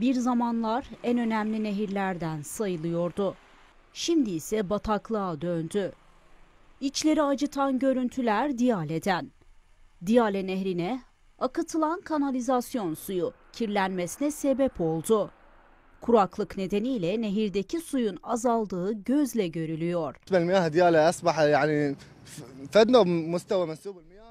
bir zamanlar en önemli nehirlerden sayılıyordu. Şimdi ise bataklığa döndü. İçleri acıtan görüntüler Diyale'den. Diyale nehrine akıtılan kanalizasyon suyu kirlenmesine sebep oldu. Kuraklık nedeniyle nehirdeki suyun azaldığı gözle görülüyor.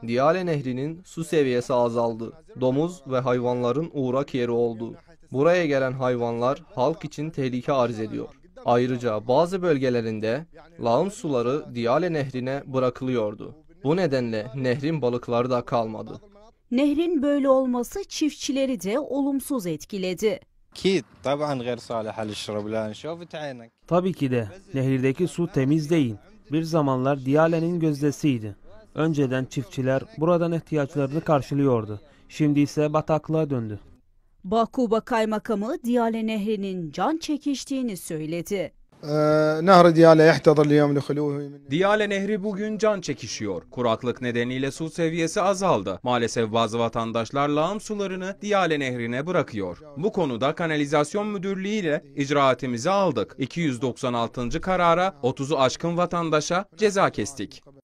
Diyale nehrinin su seviyesi azaldı. Domuz ve hayvanların uğrak yeri oldu. Buraya gelen hayvanlar halk için tehlike arz ediyor. Ayrıca bazı bölgelerinde lağım suları Diyale Nehri'ne bırakılıyordu. Bu nedenle nehrin balıkları da kalmadı. Nehrin böyle olması çiftçileri de olumsuz etkiledi. Tabii ki de nehirdeki su temiz değil. Bir zamanlar Diyale'nin gözdesiydi. Önceden çiftçiler buradan ihtiyaçlarını karşılıyordu. Şimdi ise bataklığa döndü. Bakuba Kaymakamı Diyale Nehri'nin can çekiştiğini söyledi. Ee, Diyale Nehri bugün can çekişiyor. Kuraklık nedeniyle su seviyesi azaldı. Maalesef bazı vatandaşlar lağım sularını Diyale Nehri'ne bırakıyor. Bu konuda kanalizasyon müdürlüğü ile icraatimizi aldık. 296. karara 30'u aşkın vatandaşa ceza kestik.